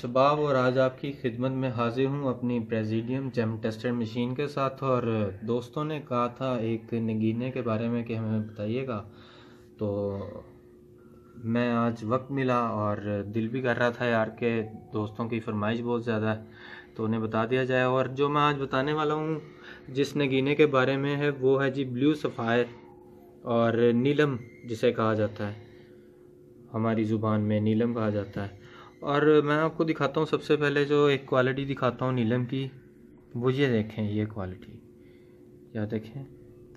شباب اور آج آپ کی خدمت میں حاضر ہوں اپنی پریزیڈیم جم ٹیسٹر مشین کے ساتھ اور دوستوں نے کہا تھا ایک نگینے کے بارے میں کہ ہمیں بتائیے گا تو میں آج وقت ملا اور دل بھی کر رہا تھا یار کے دوستوں کی فرمائش بہت زیادہ ہے تو انہیں بتا دیا جائے اور جو میں آج بتانے والا ہوں جس نگینے کے بارے میں ہے وہ ہے جی بلیو سفائر اور نیلم جسے کہا جاتا ہے ہماری زبان میں نیلم کہا جاتا ہے اور میں آپ کو دکھاتا ہوں سب سے پہلے جو ایک کوالٹی دکھاتا ہوں نیلم کی وہ یہ دیکھیں یہ کوالٹی یا دیکھیں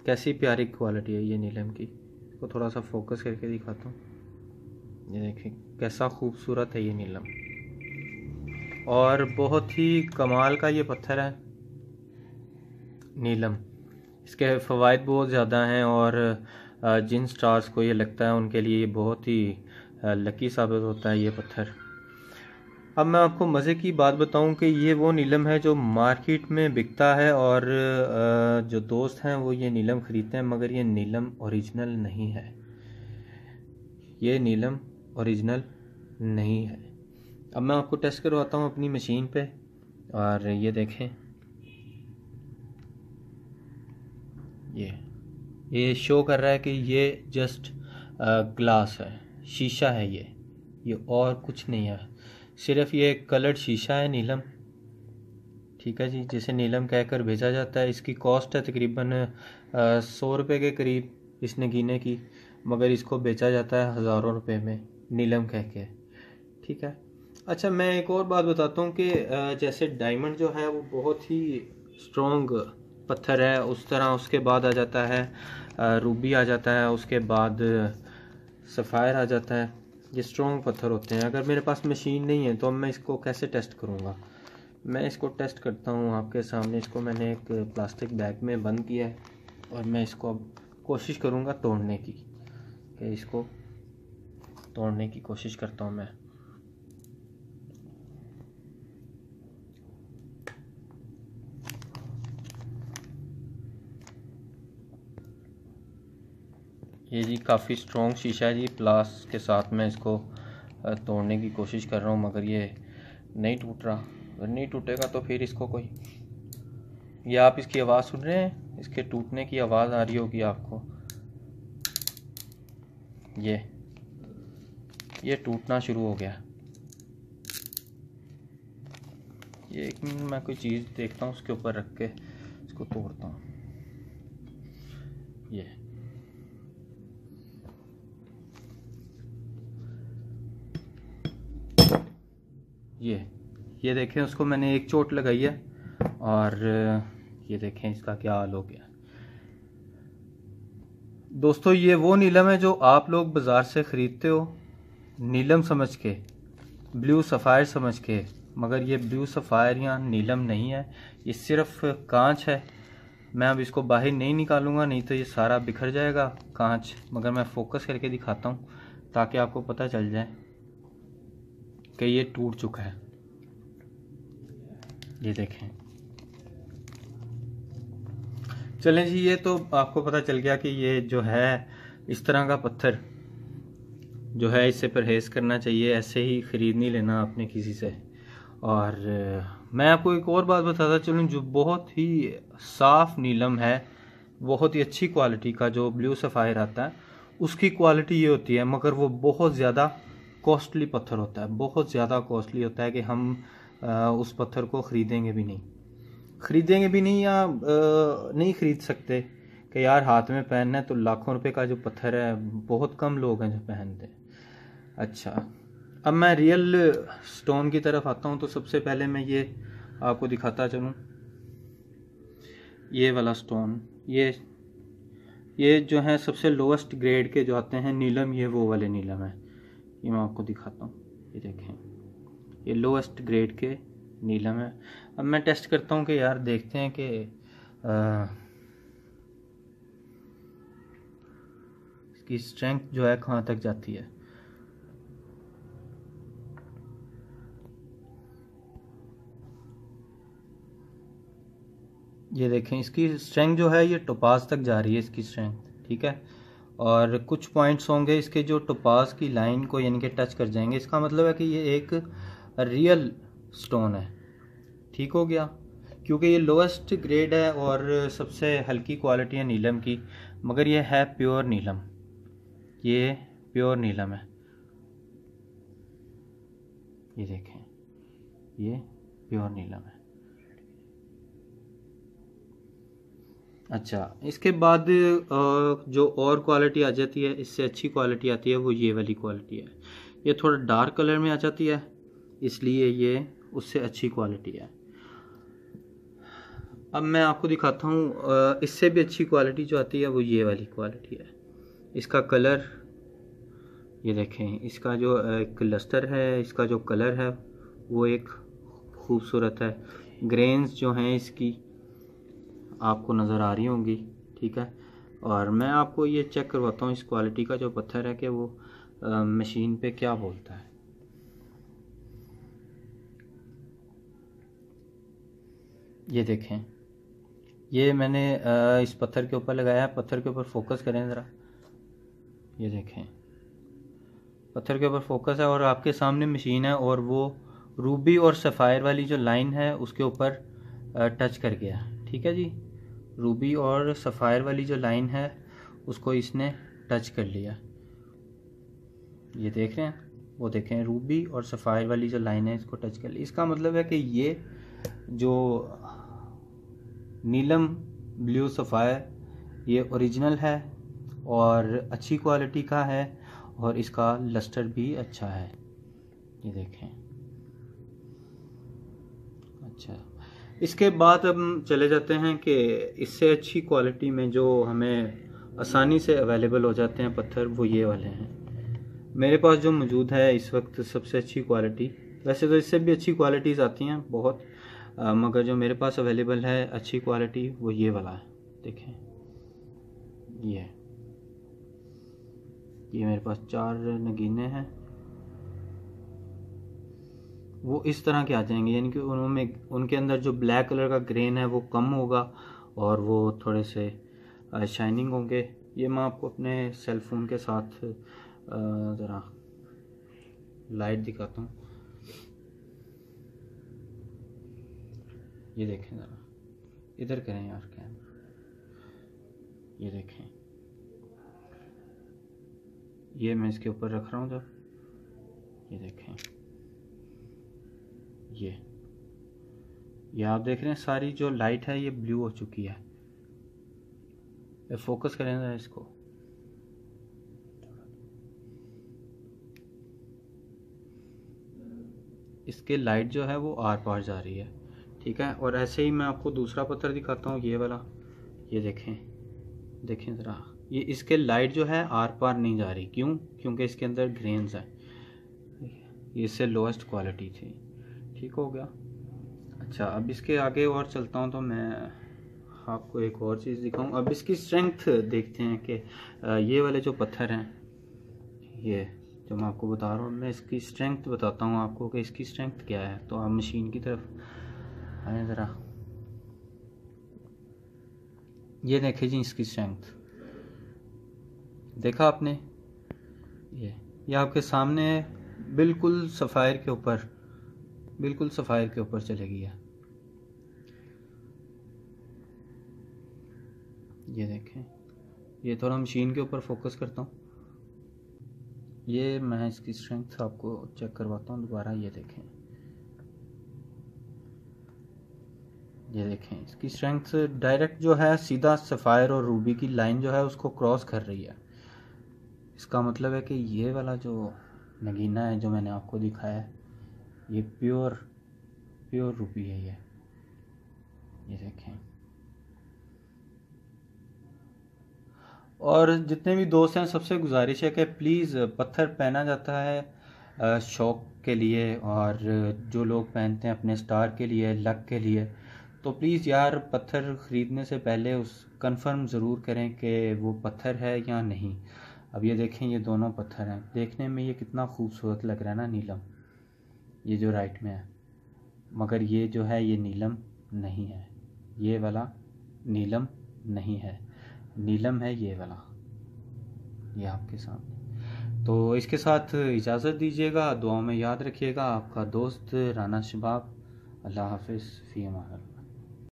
کیسی پیاری کوالٹی ہے یہ نیلم کی اس کو تھوڑا سا فوکس کر کے دکھاتا ہوں یہ دیکھیں کیسا خوبصورت ہے یہ نیلم اور بہت ہی کمال کا یہ پتھر ہے نیلم اس کے فوائد بہت زیادہ ہیں اور جن سٹارز کو یہ لگتا ہے ان کے لیے یہ بہت ہی لکی ثابت ہوتا ہے یہ پتھر اب میں آپ کو مزے کی بات بتاؤں کہ یہ وہ نیلم ہے جو مارکیٹ میں بکتا ہے اور جو دوست ہیں وہ یہ نیلم خریدتے ہیں مگر یہ نیلم اوریجنل نہیں ہے یہ نیلم اوریجنل نہیں ہے اب میں آپ کو ٹیسٹ کرواتا ہوں اپنی مشین پہ اور یہ دیکھیں یہ یہ شو کر رہا ہے کہ یہ جسٹ گلاس ہے شیشہ ہے یہ یہ اور کچھ نہیں ہے صرف یہ کلرڈ شیشہ ہے نیلم ٹھیک ہے جی جسے نیلم کہہ کر بھیجا جاتا ہے اس کی کاسٹ ہے تقریباً سو روپے کے قریب اس نگینے کی مگر اس کو بیچا جاتا ہے ہزاروں روپے میں نیلم کہہ کے ٹھیک ہے اچھا میں ایک اور بات بتاتا ہوں کہ جیسے ڈائمنڈ جو ہے وہ بہت ہی سٹرونگ پتھر ہے اس طرح اس کے بعد آ جاتا ہے روبی آ جاتا ہے اس کے بعد سفائر آ جاتا ہے یہ سٹرونگ پتھر ہوتے ہیں اگر میرے پاس مشین نہیں ہے تو اب میں اس کو کیسے ٹیسٹ کروں گا میں اس کو ٹیسٹ کرتا ہوں آپ کے سامنے اس کو میں نے ایک پلاسٹک بیگ میں بند کیا ہے اور میں اس کو اب کوشش کروں گا توڑنے کی کہ اس کو توڑنے کی کوشش کرتا ہوں میں یہ جی کافی سٹرونگ شیشہ ہے جی پلاس کے ساتھ میں اس کو توڑنے کی کوشش کر رہا ہوں مگر یہ نہیں ٹوٹ رہا اگر نہیں ٹوٹے گا تو پھر اس کو کوئی یہ آپ اس کی آواز سن رہے ہیں اس کے ٹوٹنے کی آواز آ رہی ہوگی آپ کو یہ یہ ٹوٹنا شروع ہو گیا یہ ایک منٹ میں کوئی چیز دیکھتا ہوں اس کے اوپر رکھ کے اس کو توڑتا ہوں یہ یہ یہ دیکھیں اس کو میں نے ایک چوٹ لگائی ہے اور یہ دیکھیں اس کا کیا حال ہو گیا دوستو یہ وہ نیلم ہے جو آپ لوگ بازار سے خریدتے ہو نیلم سمجھ کے بلیو سفائر سمجھ کے مگر یہ بلیو سفائر یا نیلم نہیں ہے یہ صرف کانچ ہے میں اب اس کو باہر نہیں نکالوں گا نہیں تو یہ سارا بکھر جائے گا کانچ مگر میں فوکس کر کے دکھاتا ہوں تاکہ آپ کو پتہ چل جائے کہ یہ ٹوٹ چکا ہے یہ دیکھیں چلیں جی یہ تو آپ کو پتا چل گیا کہ یہ جو ہے اس طرح کا پتھر جو ہے اس سے پرہیز کرنا چاہیے ایسے ہی خرید نہیں لینا آپ نے کسی سے اور میں آپ کو ایک اور بات بتاتا چلوں جو بہت ہی صاف نیلم ہے بہت ہی اچھی کوالٹی کا جو بلیو سفائر آتا ہے اس کی کوالٹی یہ ہوتی ہے مگر وہ بہت زیادہ کوسٹلی پتھر ہوتا ہے بہت زیادہ کوسٹلی ہوتا ہے کہ ہم اس پتھر کو خریدیں گے بھی نہیں خریدیں گے بھی نہیں یا نہیں خرید سکتے کہ یار ہاتھ میں پہننا ہے تو لاکھوں روپے کا جو پتھر ہے بہت کم لوگ ہیں جو پہنتے اچھا اب میں ریئل سٹون کی طرف آتا ہوں تو سب سے پہلے میں یہ آپ کو دکھاتا چلوں یہ والا سٹون یہ یہ جو ہیں سب سے لوئسٹ گریڈ کے جو آتے ہیں نیلم یہ وہ والے نیلم ہیں یہ میں آپ کو دکھاتا ہوں یہ دیکھیں یہ لوسٹ گریڈ کے نیلم ہے اب میں ٹیسٹ کرتا ہوں کہ یار دیکھتے ہیں کہ اس کی جو ہے کہاں تک جاتی ہے یہ دیکھیں اس کی اسٹرینگ جو ہے یہ ٹوپاس تک جا رہی ہے اس کی اسٹرینگ ٹھیک ہے اور کچھ پوائنٹس ہوں گے اس کے جو ٹپاس کی لائن کو یعنی کہ ٹچ کر جائیں گے اس کا مطلب ہے کہ یہ ایک ریئل سٹون ہے ٹھیک ہو گیا کیونکہ یہ لوسٹ گریڈ ہے اور سب سے ہلکی کوالٹی ہے نیلم کی مگر یہ ہے پیور نیلم یہ پیور نیلم ہے یہ دیکھیں یہ پیور نیلم ہے اچھا اس کے بعد جو اور کوالٹی آ جاتی ہے اس سے اچھی کوالٹی آتی ہے وہ یہ والی کوالٹی ہے یہ تھوڑا ڈارک کلر میں آ جاتی ہے اس لیے یہ اس سے اچھی کوالٹی ہے اب میں آپ کو دکھاتا ہوں اس سے بھی اچھی کوالٹی جو آتی ہے وہ یہ والی کوالٹی ہے اس کا کلر یہ دیکھیں اس کا جو لسٹر ہے اس کا جو کلر ہے وہ ایک خوبصورت ہے گرینز جو ہیں اس کی آپ کو نظر آ رہی ہوں گی ٹھیک ہے اور میں آپ کو یہ چیک کرواتا ہوں اس کوالٹی کا جو پتھر ہے کہ وہ مشین پہ کیا بولتا ہے یہ دیکھیں یہ میں نے اس پتھر کے اوپر لگایا ہے پتھر کے اوپر فوکس کریں ذرا یہ دیکھیں پتھر کے اوپر فوکس ہے اور آپ کے سامنے مشین ہے اور وہ روبی اور سفائر والی جو لائن ہے اس کے اوپر ٹچ کر گیا ٹھیک ہے جی روبی اور سفائر والی جو لائن ہے اس کو اس نے ٹچ کر لیا یہ دیکھ رہے ہیں وہ دیکھیں روبی اور سفائر والی جو لائن ہے اس کو ٹچ کر لی اس کا مطلب ہے کہ یہ جو نیلم بلیو سفائر یہ اوریجنل ہے اور اچھی کوالٹی کا ہے اور اس کا لسٹر بھی اچھا ہے یہ دیکھیں اچھا اس کے بعد ہم چلے جاتے ہیں کہ اس سے اچھی کوالٹی میں جو ہمیں آسانی سے اویلیبل ہو جاتے ہیں پتھر وہ یہ والے ہیں میرے پاس جو موجود ہے اس وقت سب سے اچھی کوالٹی ویسے تو اس سے بھی اچھی کوالٹیز آتی ہیں بہت مگر جو میرے پاس اویلیبل ہے اچھی کوالٹی وہ یہ والا ہے دیکھیں یہ یہ میرے پاس چار نگینے ہیں وہ اس طرح کے آ جائیں گے یعنی کہ ان میں ان کے اندر جو بلیک کلر کا گرین ہے وہ کم ہوگا اور وہ تھوڑے سے شائننگ ہوں گے یہ میں آپ کو اپنے سیل فون کے ساتھ ذرا لائٹ دکھاتا ہوں یہ دیکھیں ذرا ادھر کریں یار یہ دیکھیں یہ میں اس کے اوپر رکھ رہا ہوں ذرا یہ دیکھیں یہ یہ آپ دیکھ رہے ہیں ساری جو لائٹ ہے یہ بلیو ہو چکی ہے فوکس کریں اس کو اس کے لائٹ جو ہے وہ آر پار جا رہی ہے ٹھیک ہے اور ایسے ہی میں آپ کو دوسرا پتھر دکھاتا ہوں یہ والا یہ دیکھیں دیکھیں ذرا یہ اس کے لائٹ جو ہے آر پار نہیں جا رہی کیوں کیونکہ اس کے اندر گرینز ہیں یہ اس سے لوسٹ کوالٹی تھی ٹھیک ہو گیا اچھا اب اس کے آگے اور چلتا ہوں تو میں آپ کو ایک اور چیز دکھاؤں اب اس کی سٹرنگتھ دیکھتے ہیں کہ یہ والے جو پتھر ہیں یہ جو میں آپ کو بتا رہا ہوں میں اس کی سٹرنگتھ بتاتا ہوں آپ کو کہ اس کی سٹرنگتھ کیا ہے تو آپ مشین کی طرف آئیں ذرا یہ دیکھیں جی اس کی سٹرنگتھ دیکھا آپ نے یہ یہ آپ کے سامنے ہے بالکل سفائر کے اوپر بالکل سفائر کے اوپر چلے گیا یہ دیکھیں یہ تھوڑا مشین کے اوپر فوکس کرتا ہوں ہوں یہ میں اس کی آپ کو چیک کرواتا دوبارہ یہ دیکھیں یہ دیکھیں اس کی اسٹرینگ ڈائریکٹ جو ہے سیدھا سفائر اور روبی کی لائن جو ہے اس کو کراس کر رہی ہے اس کا مطلب ہے کہ یہ والا جو نگینہ ہے جو میں نے آپ کو دکھایا ہے یہ پیور پیور روپی ہے یہ یہ دیکھیں اور جتنے بھی دوست ہیں سب سے گزارش ہے کہ پلیز پتھر پہنا جاتا ہے شوق کے لیے اور جو لوگ پہنتے ہیں اپنے سٹار کے لیے لک کے لیے تو پلیز یار پتھر خریدنے سے پہلے اس کنفرم ضرور کریں کہ وہ پتھر ہے یا نہیں اب یہ دیکھیں یہ دونوں پتھر ہیں دیکھنے میں یہ کتنا خوبصورت لگ رہا ہے نا نیلم یہ جو رائٹ میں ہے مگر یہ جو ہے یہ نیلم نہیں ہے یہ والا نیلم نہیں ہے نیلم ہے یہ والا یہ آپ کے سامنے تو اس کے ساتھ اجازت دیجیے گا دعاؤں میں یاد رکھیے گا آپ کا دوست رانا شباب اللہ حافظ فی فیم